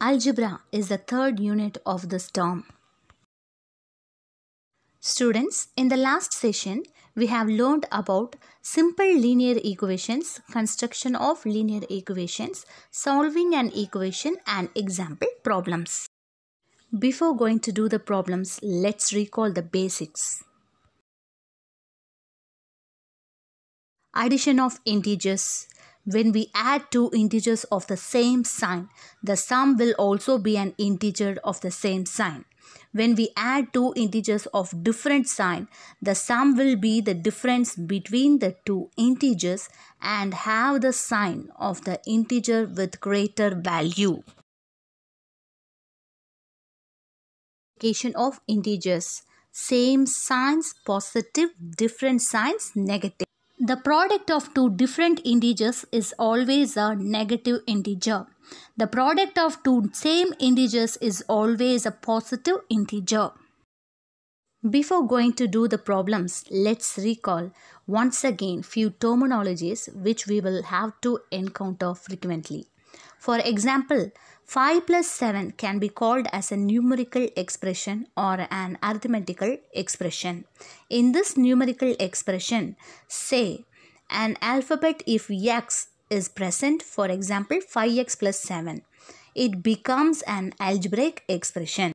Algebra is the third unit of this term. Students, in the last session, we have learned about simple linear equations, construction of linear equations, solving an equation and example problems. Before going to do the problems, let's recall the basics. Addition of integers, when we add two integers of the same sign, the sum will also be an integer of the same sign. When we add two integers of different sign, the sum will be the difference between the two integers and have the sign of the integer with greater value. Multiplication of integers. Same signs positive, different signs negative. The product of two different integers is always a negative integer. The product of two same integers is always a positive integer. Before going to do the problems, let's recall once again few terminologies which we will have to encounter frequently. For example, 5 plus 7 can be called as a numerical expression or an arithmetical expression. In this numerical expression, say an alphabet if x is present, for example 5x plus 7, it becomes an algebraic expression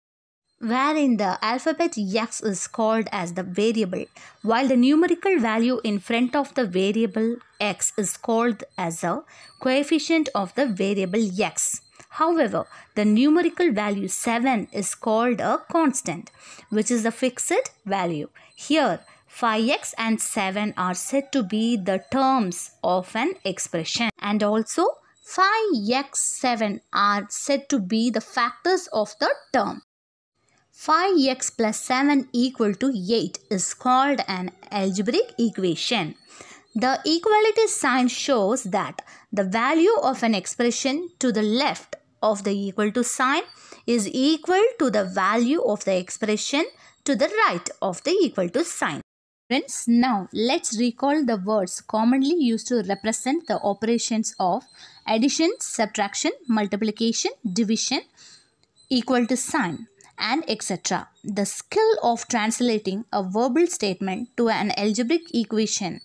wherein the alphabet x is called as the variable while the numerical value in front of the variable x is called as a coefficient of the variable x. However, the numerical value 7 is called a constant, which is a fixed value. Here, 5x and 7 are said to be the terms of an expression. And also, 5x, 7 are said to be the factors of the term. 5x plus 7 equal to 8 is called an algebraic equation. The equality sign shows that the value of an expression to the left of the equal to sign is equal to the value of the expression to the right of the equal to sign. Friends, now let's recall the words commonly used to represent the operations of addition, subtraction, multiplication, division, equal to sign and etc. The skill of translating a verbal statement to an algebraic equation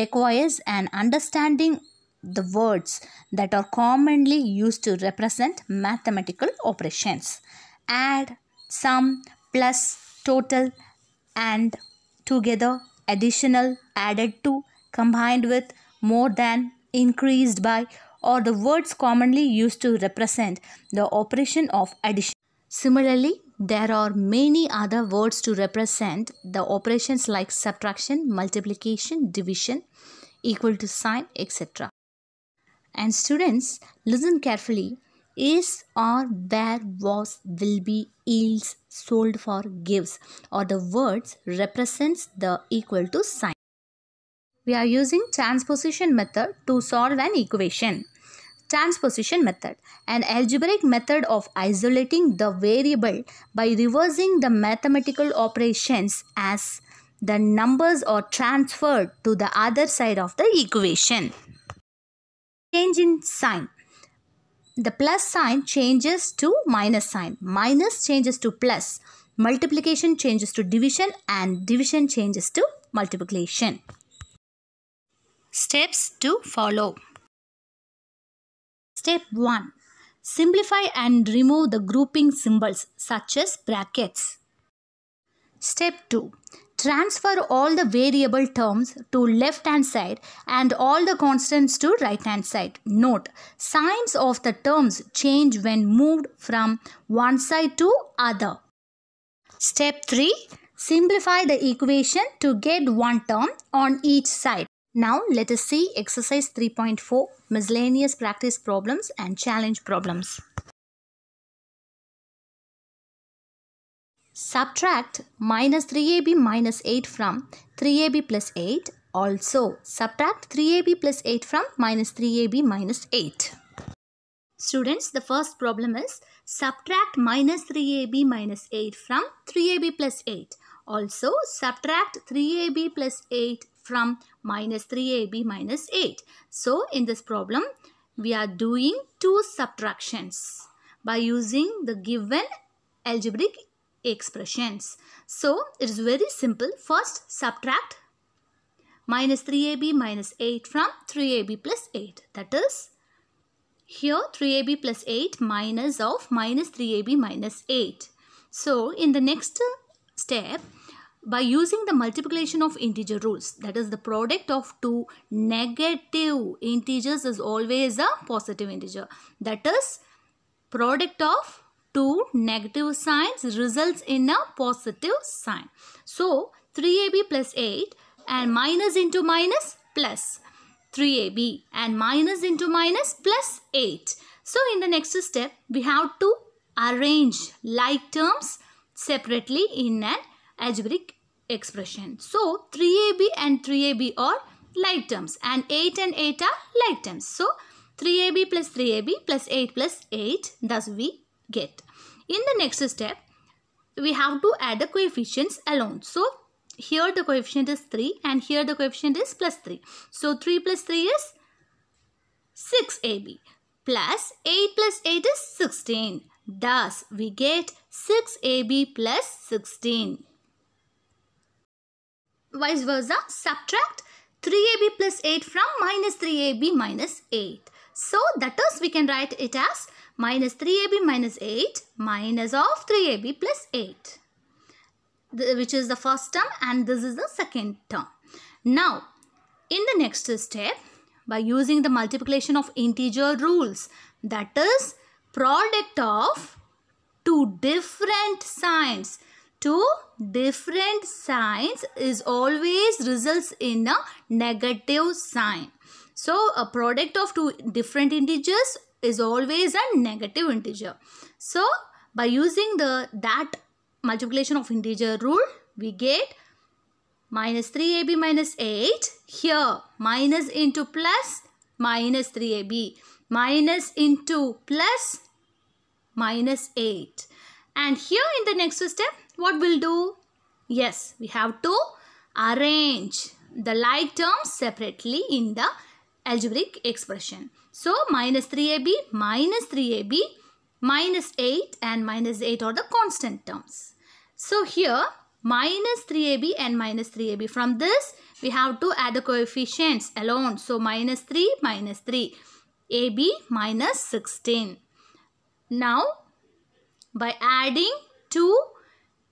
requires an understanding the words that are commonly used to represent mathematical operations. Add, sum, plus, total, and together, additional, added to, combined with, more than, increased by, or the words commonly used to represent the operation of addition. Similarly, there are many other words to represent the operations like subtraction, multiplication, division, equal to sign, etc and students listen carefully is or where was will be yields sold for gives or the words represents the equal to sign. We are using transposition method to solve an equation. Transposition method an algebraic method of isolating the variable by reversing the mathematical operations as the numbers are transferred to the other side of the equation change in sign. The plus sign changes to minus sign. Minus changes to plus. Multiplication changes to division and division changes to multiplication. Steps to follow. Step 1. Simplify and remove the grouping symbols such as brackets. Step 2. Transfer all the variable terms to left hand side and all the constants to right hand side. Note, signs of the terms change when moved from one side to other. Step 3. Simplify the equation to get one term on each side. Now let us see exercise 3.4 miscellaneous practice problems and challenge problems. Subtract minus 3ab minus 8 from 3ab plus 8. Also, subtract 3ab plus 8 from minus 3ab minus 8. Students, the first problem is subtract minus 3ab minus 8 from 3ab plus 8. Also, subtract 3ab plus 8 from minus 3ab minus 8. So, in this problem, we are doing two subtractions by using the given algebraic expressions. So it is very simple. First subtract minus 3ab minus 8 from 3ab plus 8. That is here 3ab plus 8 minus of minus 3ab minus 8. So in the next step by using the multiplication of integer rules that is the product of two negative integers is always a positive integer that is product of two negative signs results in a positive sign. So 3ab plus 8 and minus into minus plus 3ab and minus into minus plus 8. So in the next step we have to arrange like terms separately in an algebraic expression. So 3ab and 3ab are like terms and 8 and 8 are like terms. So 3ab plus 3ab plus 8 plus 8 thus we get. In the next step, we have to add the coefficients alone. So here the coefficient is 3 and here the coefficient is plus 3. So 3 plus 3 is 6ab plus 8 plus 8 is 16. Thus we get 6ab plus 16. Vice versa subtract 3ab plus 8 from minus 3ab minus 8. So that is we can write it as minus 3ab minus 8 minus of 3ab plus 8 the, which is the first term and this is the second term. Now in the next step by using the multiplication of integer rules that is product of two different signs two different signs is always results in a negative sign. So a product of two different integers is always a negative integer. So, by using the that multiplication of integer rule, we get minus 3ab minus 8. Here, minus into plus minus 3ab. Minus into plus minus 8. And here in the next step, what we'll do? Yes, we have to arrange the like terms separately in the algebraic expression. So minus 3ab minus 3ab minus 8 and minus 8 are the constant terms. So here minus 3ab and minus 3ab. From this we have to add the coefficients alone. So minus 3 minus 3 ab minus 16. Now by adding two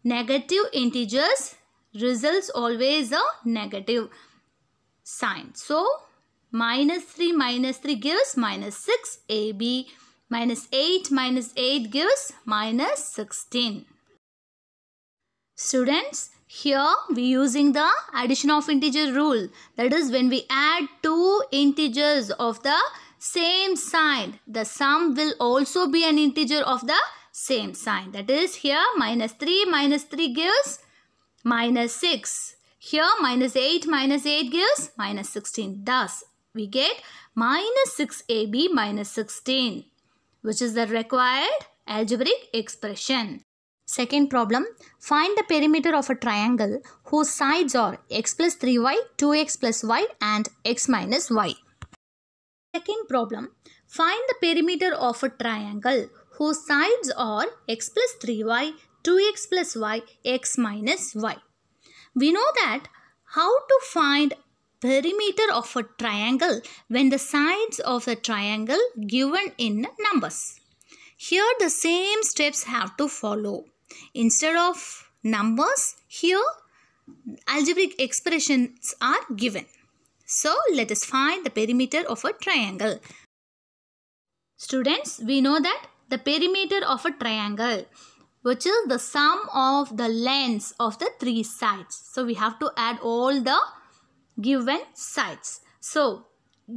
negative integers results always a negative sign. So Minus 3 minus 3 gives minus 6. AB minus 8 minus 8 gives minus 16. Students, here we using the addition of integer rule. That is when we add two integers of the same sign, the sum will also be an integer of the same sign. That is here minus 3 minus 3 gives minus 6. Here minus 8 minus 8 gives minus 16. Thus we get minus 6ab minus 16 which is the required algebraic expression. Second problem, find the perimeter of a triangle whose sides are x plus 3y, 2x plus y and x minus y. Second problem, find the perimeter of a triangle whose sides are x plus 3y, 2x plus y, x minus y. We know that how to find perimeter of a triangle when the sides of the triangle given in numbers. Here the same steps have to follow. Instead of numbers, here algebraic expressions are given. So let us find the perimeter of a triangle. Students, we know that the perimeter of a triangle which is the sum of the lengths of the three sides. So we have to add all the given sides. So,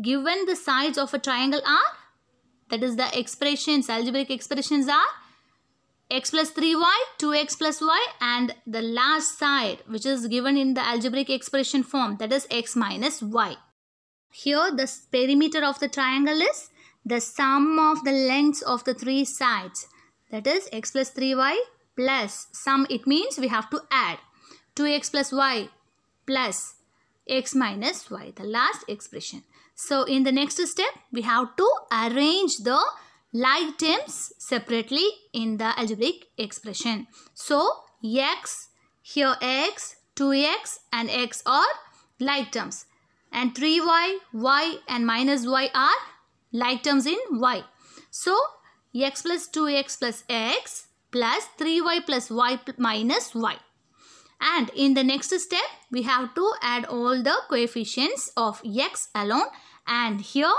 given the sides of a triangle are, that is the expressions, algebraic expressions are x plus 3y, 2x plus y and the last side which is given in the algebraic expression form that is x minus y. Here the perimeter of the triangle is the sum of the lengths of the three sides that is x plus 3y plus sum it means we have to add 2x plus y plus x minus y, the last expression. So in the next step, we have to arrange the like terms separately in the algebraic expression. So x, here x, 2x and x are like terms. And 3y, y and minus y are like terms in y. So x plus 2x plus x plus 3y plus y minus y. And in the next step, we have to add all the coefficients of x alone and here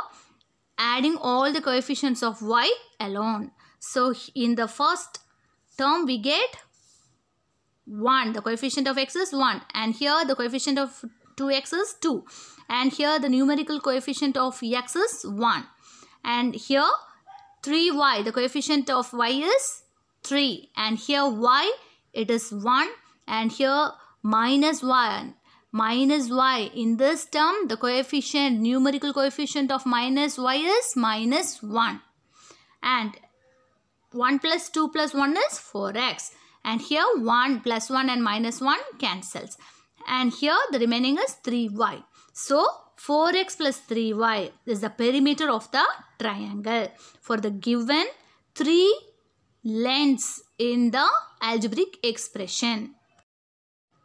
adding all the coefficients of y alone. So in the first term we get 1. The coefficient of x is 1 and here the coefficient of 2x is 2 and here the numerical coefficient of x is 1 and here 3y the coefficient of y is 3 and here y it is 1 and here minus 1 minus y in this term the coefficient numerical coefficient of minus y is minus 1 and 1 plus 2 plus 1 is 4x and here 1 plus 1 and minus 1 cancels and here the remaining is 3y so 4x plus 3y is the perimeter of the triangle for the given three lengths in the algebraic expression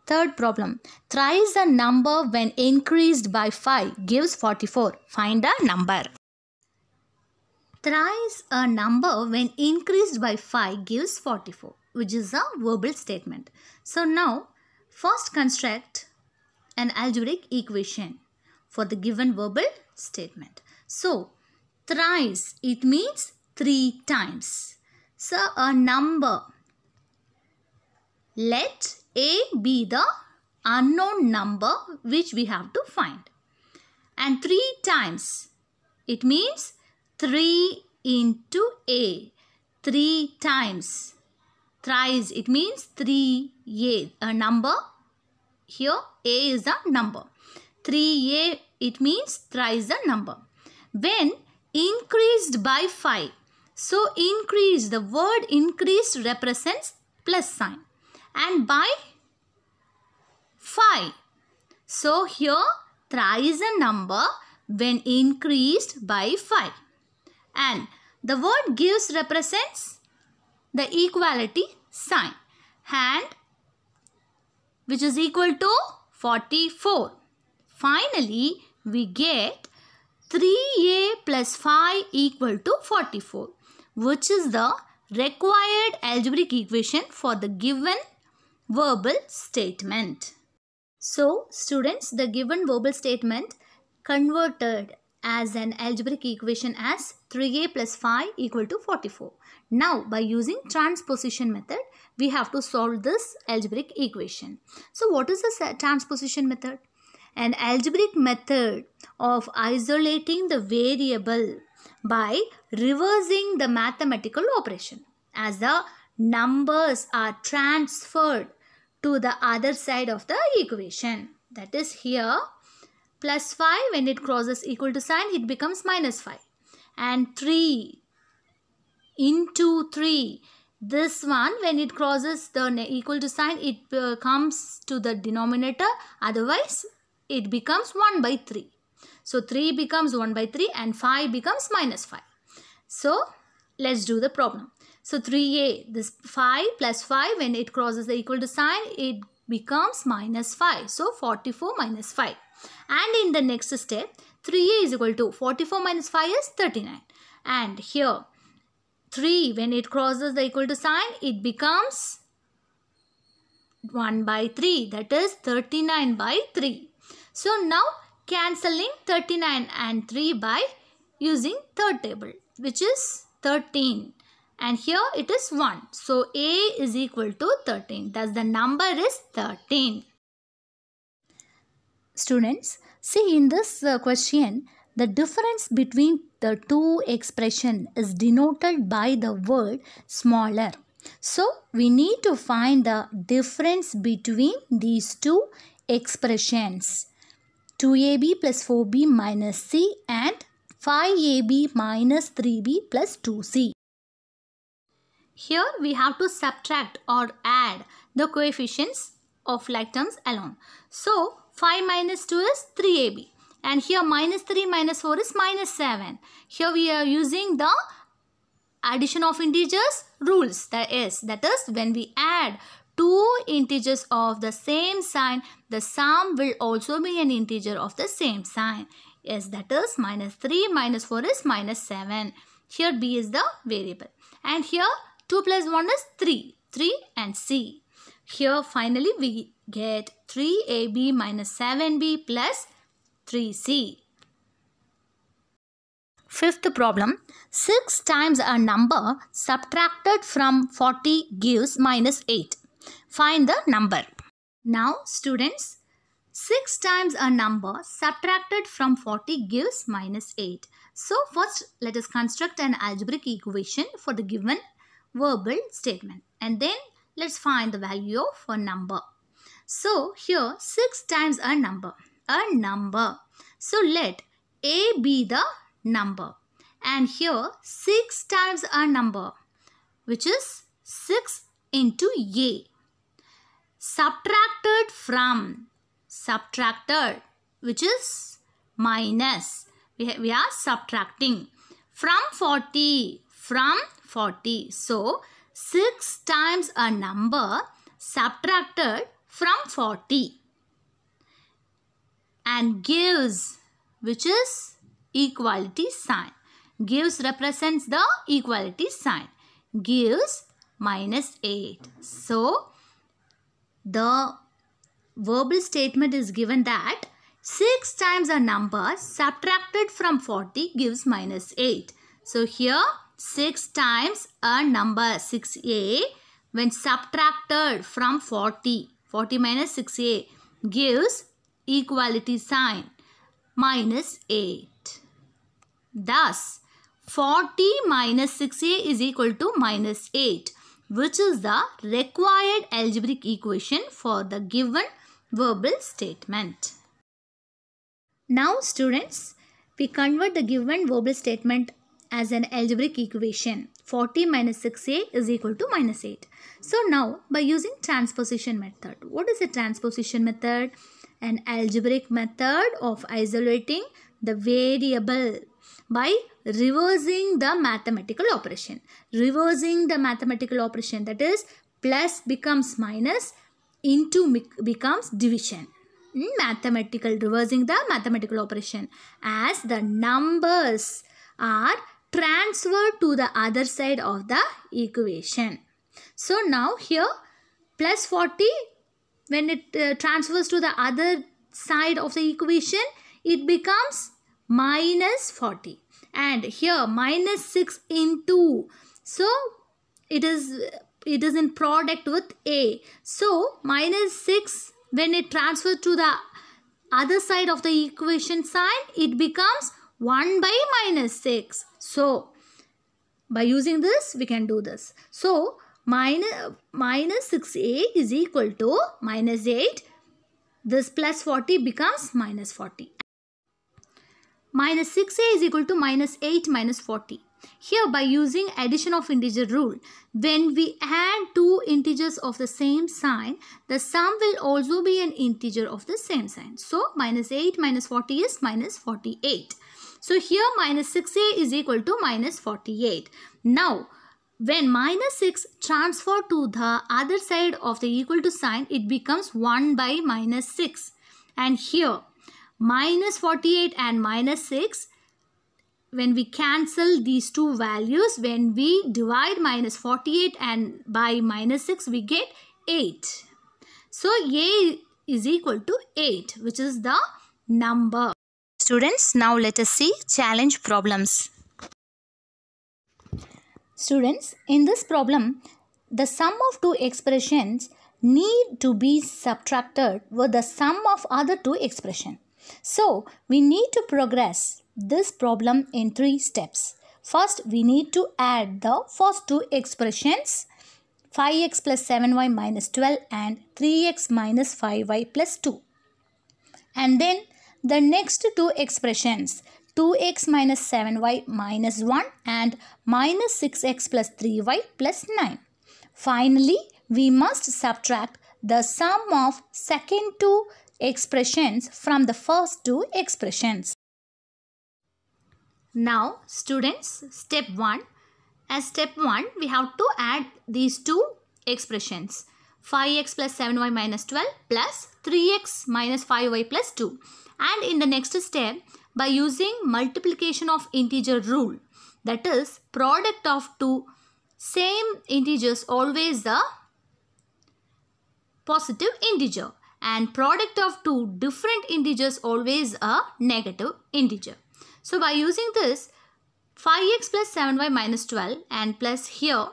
Third problem, thrice a number when increased by 5 gives 44. Find a number. Thrice a number when increased by 5 gives 44 which is a verbal statement. So now first construct an algebraic equation for the given verbal statement. So thrice it means 3 times. So a number let a be the unknown number which we have to find. And 3 times. It means 3 into A. 3 times. Thrice. It means 3 A. A number. Here A is a number. 3 A. It means thrice the number. When increased by 5. So increase. The word increase represents plus sign and by 5. So here 3 is a number when increased by 5. And the word gives represents the equality sign. and which is equal to 44. Finally, we get 3a plus 5 equal to 44 which is the required algebraic equation for the given verbal statement. So, students, the given verbal statement converted as an algebraic equation as 3a plus 5 equal to 44. Now, by using transposition method, we have to solve this algebraic equation. So, what is the transposition method? An algebraic method of isolating the variable by reversing the mathematical operation. As the numbers are transferred to the other side of the equation. That is here plus 5 when it crosses equal to sign it becomes minus 5 and 3 into 3 this one when it crosses the equal to sign it uh, comes to the denominator otherwise it becomes 1 by 3 so 3 becomes 1 by 3 and 5 becomes minus 5 so let's do the problem so 3a, this 5 plus 5, when it crosses the equal to sign, it becomes minus 5. So 44 minus 5. And in the next step, 3a is equal to 44 minus 5 is 39. And here, 3, when it crosses the equal to sign, it becomes 1 by 3. That is 39 by 3. So now, cancelling 39 and 3 by using third table, which is 13 and here it is 1. So A is equal to 13. Thus the number is 13. Students, see in this uh, question, the difference between the two expression is denoted by the word smaller. So we need to find the difference between these two expressions. 2ab plus 4b minus c and 5ab minus 3b plus 2c. Here we have to subtract or add the coefficients of like terms alone. So 5 minus 2 is 3ab and here minus 3 minus 4 is minus 7. Here we are using the addition of integers rules that is that is when we add two integers of the same sign the sum will also be an integer of the same sign yes that is minus 3 minus 4 is minus 7 here b is the variable and here 2 plus 1 is 3. 3 and C. Here finally we get 3AB minus 7B plus 3C. Fifth problem. 6 times a number subtracted from 40 gives minus 8. Find the number. Now students, 6 times a number subtracted from 40 gives minus 8. So first let us construct an algebraic equation for the given verbal statement. And then let's find the value of a number. So here 6 times a number. A number. So let A be the number. And here 6 times a number which is 6 into A. Subtracted from. Subtracted which is minus. We, we are subtracting. From 40 from 40. So 6 times a number subtracted from 40 and gives which is equality sign. Gives represents the equality sign. Gives minus 8. So the verbal statement is given that 6 times a number subtracted from 40 gives minus 8. So here 6 times a number 6a when subtracted from 40. 40 minus 6a gives equality sign minus 8. Thus, 40 minus 6a is equal to minus 8 which is the required algebraic equation for the given verbal statement. Now students, we convert the given verbal statement as an algebraic equation 40 minus 6a is equal to minus 8. So now by using transposition method, what is a transposition method? An algebraic method of isolating the variable by reversing the mathematical operation. Reversing the mathematical operation that is plus becomes minus into becomes division mathematical reversing the mathematical operation as the numbers are Transfer to the other side of the equation. So now here plus 40 when it uh, transfers to the other side of the equation it becomes minus 40 and here minus 6 into so it is it is in product with a so minus 6 when it transfers to the other side of the equation sign it becomes 1 by minus 6. So, by using this, we can do this. So, minus, minus 6a is equal to minus 8. This plus 40 becomes minus 40. Minus 6a is equal to minus 8 minus 40. Here by using addition of integer rule, when we add two integers of the same sign, the sum will also be an integer of the same sign. So minus 8 minus 40 is minus 48. So here minus 6a is equal to minus 48. Now when minus 6 transfer to the other side of the equal to sign it becomes 1 by minus 6 and here minus 48 and minus 6 when we cancel these two values when we divide minus 48 and by minus 6 we get 8 so a is equal to 8 which is the number Students, now let us see challenge problems. Students, in this problem, the sum of two expressions need to be subtracted with the sum of other two expressions. So, we need to progress this problem in three steps. First, we need to add the first two expressions 5x plus 7y minus 12 and 3x minus 5y plus 2. And then the next two expressions 2x minus 7y minus 1 and minus 6x plus 3y plus 9. Finally, we must subtract the sum of second two expressions from the first two expressions. Now, students, step 1. As step 1, we have to add these two expressions. 5x plus 7y minus 12 plus 3x minus 5y plus 2. And in the next step, by using multiplication of integer rule, that is product of two same integers always the positive integer and product of two different integers always a negative integer. So by using this 5x plus 7y minus 12 and plus here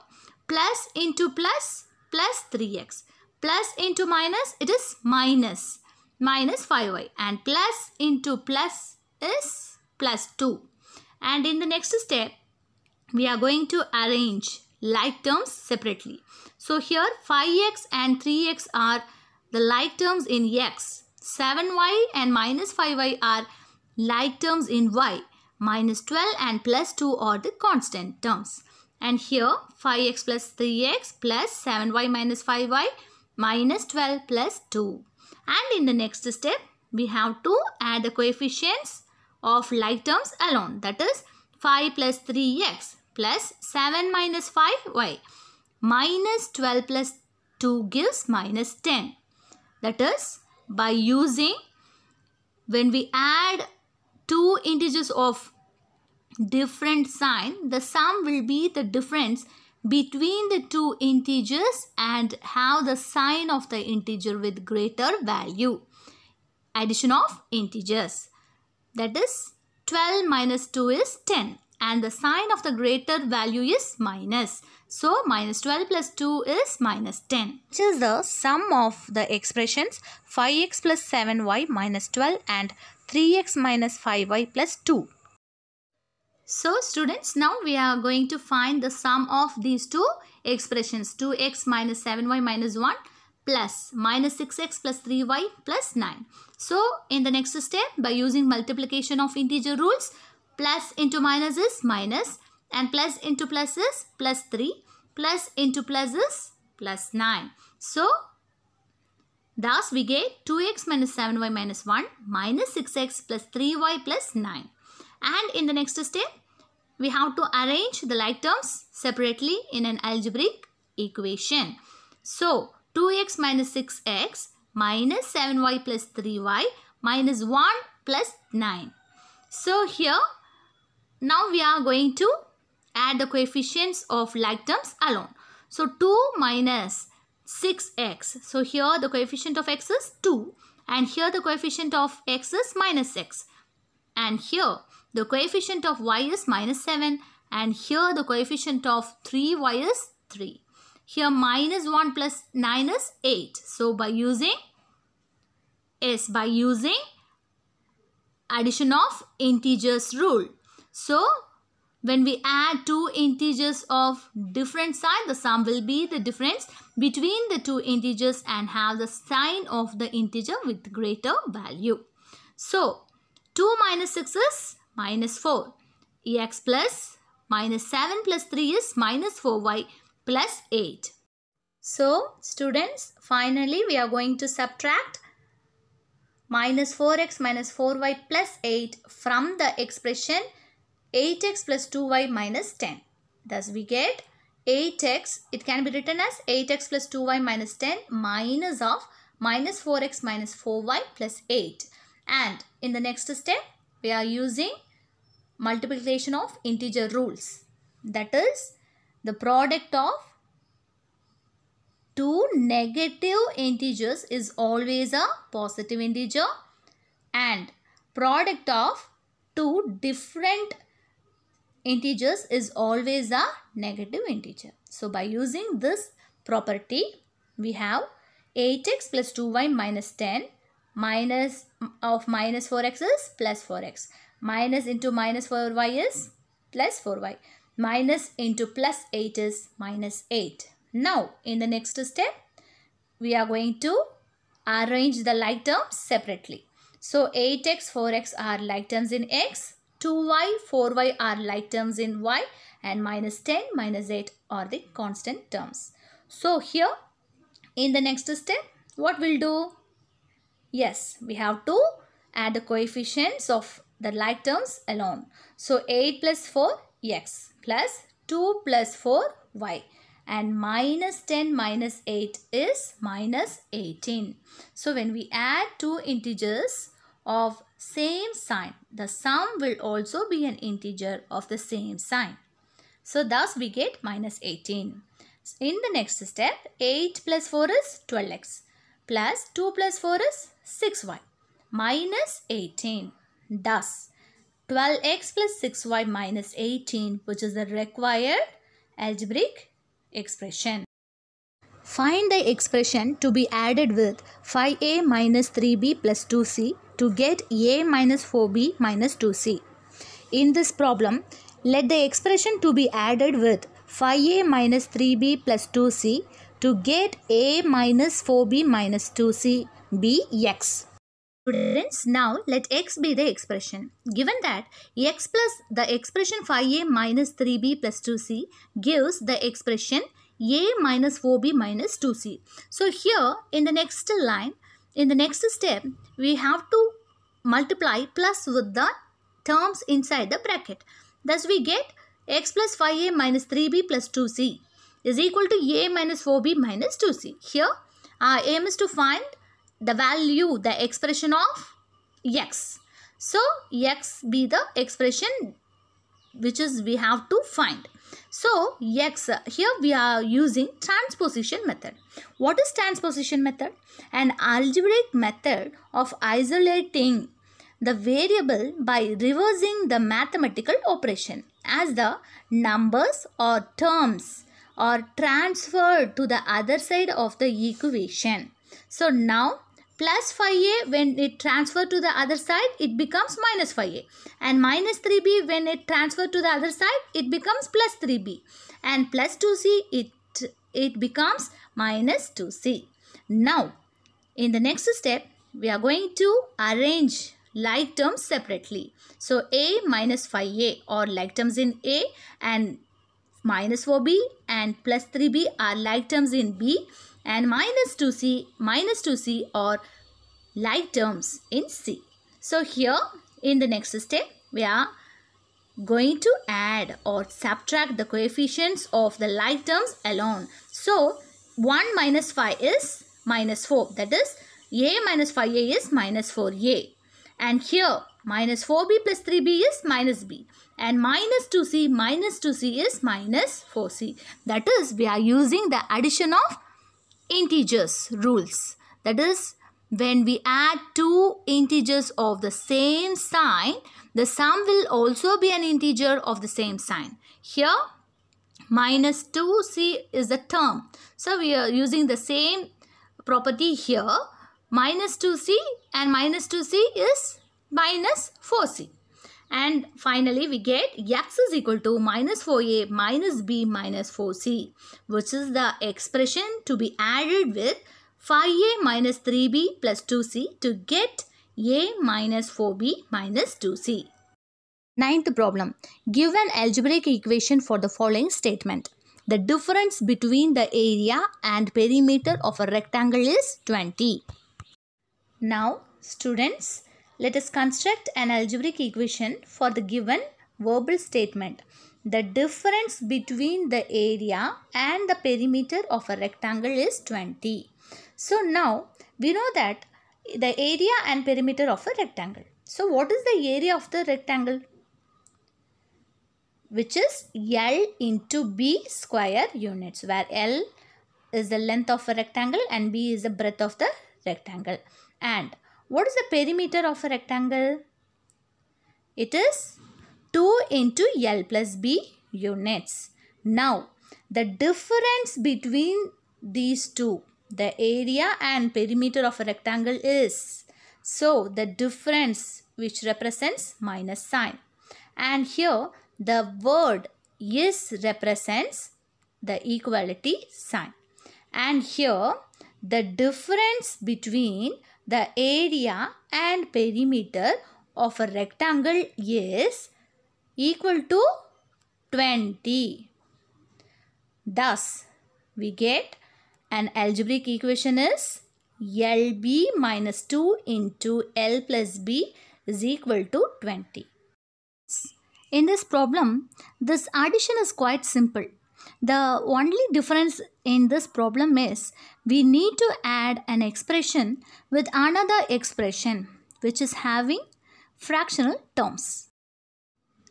plus into plus plus 3x. Plus into minus, it is minus. Minus 5y. And plus into plus is plus 2. And in the next step, we are going to arrange like terms separately. So here 5x and 3x are the like terms in x. 7y and minus 5y are like terms in y. Minus 12 and plus 2 are the constant terms. And here 5x plus 3x plus 7y minus 5y minus 12 plus 2. And in the next step, we have to add the coefficients of like terms alone. That is 5 plus 3x plus 7 minus 5y minus 12 plus 2 gives minus 10. That is by using when we add two integers of different sign, the sum will be the difference between the two integers and have the sign of the integer with greater value. Addition of integers. That is 12 minus 2 is 10 and the sign of the greater value is minus. So minus 12 plus 2 is minus 10. Which is the sum of the expressions 5x plus 7y minus 12 and 3x minus 5y plus 2. So students, now we are going to find the sum of these two expressions 2x minus 7y minus 1 plus minus 6x plus 3y plus 9. So in the next step by using multiplication of integer rules plus into minus is minus and plus into plus is plus 3 plus into plus is plus 9. So thus we get 2x minus 7y minus 1 minus 6x plus 3y plus 9. And in the next step, we have to arrange the like terms separately in an algebraic equation. So, 2x minus 6x minus 7y plus 3y minus 1 plus 9. So, here, now we are going to add the coefficients of like terms alone. So, 2 minus 6x. So, here the coefficient of x is 2 and here the coefficient of x is minus 6. And here the coefficient of y is minus 7 and here the coefficient of 3y is 3. Here minus 1 plus 9 is 8. So by using is by using addition of integers rule. So when we add two integers of different sign, the sum will be the difference between the two integers and have the sign of the integer with greater value. So 2 minus 6 is minus 4. ex plus minus 7 plus 3 is minus 4y plus 8. So, students, finally we are going to subtract minus 4x minus 4y plus 8 from the expression 8x plus 2y minus 10. Thus, we get 8x, it can be written as 8x plus 2y minus 10 minus of minus 4x minus 4y plus 8. And in the next step, we are using multiplication of integer rules. That is the product of two negative integers is always a positive integer and product of two different integers is always a negative integer. So by using this property we have 8x plus 2y minus 10 minus of minus 4x is plus 4x. Minus into minus 4y is plus 4y. Minus into plus 8 is minus 8. Now, in the next step, we are going to arrange the like terms separately. So, 8x, 4x are like terms in x, 2y, 4y are like terms in y and minus 10, minus 8 are the constant terms. So, here in the next step, what we'll do? Yes, we have to add the coefficients of the like terms alone. So 8 plus 4 x plus 2 plus 4 y and minus 10 minus 8 is minus 18. So when we add two integers of same sign, the sum will also be an integer of the same sign. So thus we get minus 18. In the next step, 8 plus 4 is 12x plus 2 plus 4 is 6y minus 18. Thus, 12x plus 6y minus 18 which is the required algebraic expression. Find the expression to be added with 5a minus 3b plus 2c to get a minus 4b minus 2c. In this problem, let the expression to be added with 5a minus 3b plus 2c to get a minus 4b minus 2c bx. Students, now let x be the expression. Given that x plus the expression 5a minus 3b plus 2c gives the expression a minus 4b minus 2c. So here in the next line, in the next step, we have to multiply plus with the terms inside the bracket. Thus we get x plus 5a minus 3b plus 2c is equal to a minus 4b minus 2c. Here our aim is to find the value, the expression of x. So, x be the expression which is we have to find. So, x uh, here we are using transposition method. What is transposition method? An algebraic method of isolating the variable by reversing the mathematical operation as the numbers or terms are transferred to the other side of the equation. So now plus 5a when it transfer to the other side it becomes minus 5a and minus 3b when it transfer to the other side it becomes plus 3b and plus 2c it it becomes minus 2c now in the next step we are going to arrange like terms separately so a minus 5a or like terms in a and minus 4b and plus 3b are like terms in b and minus 2c, minus 2c are like terms in C. So here in the next step, we are going to add or subtract the coefficients of the like terms alone. So 1 minus 5 is minus 4. That is a minus 5a is minus 4a. And here minus 4b plus 3b is minus b. And minus 2c minus 2c is minus 4c. That is we are using the addition of integers rules. That is, when we add two integers of the same sign, the sum will also be an integer of the same sign. Here, minus 2c is the term. So, we are using the same property here. Minus 2c and minus 2c is minus 4c and finally we get x is equal to minus 4a minus b minus 4c which is the expression to be added with 5a minus 3b plus 2c to get a minus 4b minus 2c. Ninth problem. Give an algebraic equation for the following statement. The difference between the area and perimeter of a rectangle is 20. Now students let us construct an algebraic equation for the given verbal statement. The difference between the area and the perimeter of a rectangle is 20. So now we know that the area and perimeter of a rectangle. So what is the area of the rectangle? Which is L into B square units where L is the length of a rectangle and B is the breadth of the rectangle. And what is the perimeter of a rectangle? It is 2 into L plus B units. Now, the difference between these two, the area and perimeter of a rectangle is, so the difference which represents minus sign. And here, the word is represents the equality sign. And here, the difference between the area and perimeter of a rectangle is equal to 20. Thus, we get an algebraic equation is LB minus 2 into L plus B is equal to 20. In this problem, this addition is quite simple. The only difference in this problem is we need to add an expression with another expression which is having fractional terms.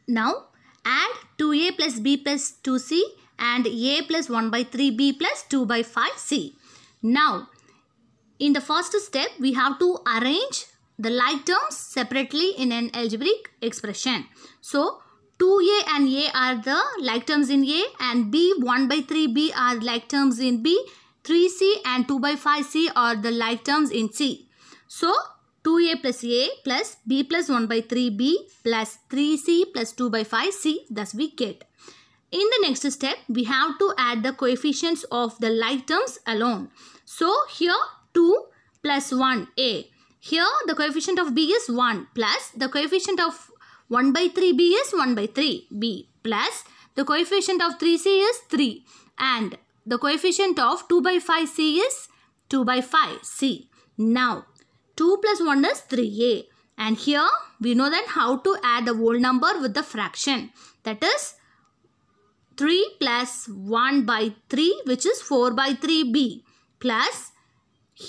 Now add 2a plus b plus 2c and a plus 1 by 3b plus 2 by 5c. Now in the first step we have to arrange the like terms separately in an algebraic expression. So 2a and a are the like terms in a and b 1 by 3b are like terms in b 3c and 2 by 5c are the like terms in c. So 2a plus a plus b plus 1 by 3b plus 3c plus 2 by 5c thus we get. In the next step we have to add the coefficients of the like terms alone. So here 2 plus 1a. Here the coefficient of b is 1 plus the coefficient of 1 by 3b is 1 by 3b plus the coefficient of 3c is 3 and the coefficient of 2 by 5c is 2 by 5c. Now 2 plus 1 is 3a and here we know that how to add the whole number with the fraction that is 3 plus 1 by 3 which is 4 by 3b plus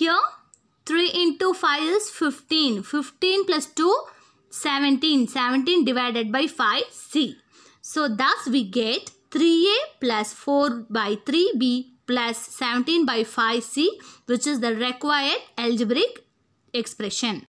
here 3 into 5 is 15. 15 plus 2 17. 17 divided by 5C. So thus we get 3A plus 4 by 3B plus 17 by 5C which is the required algebraic expression.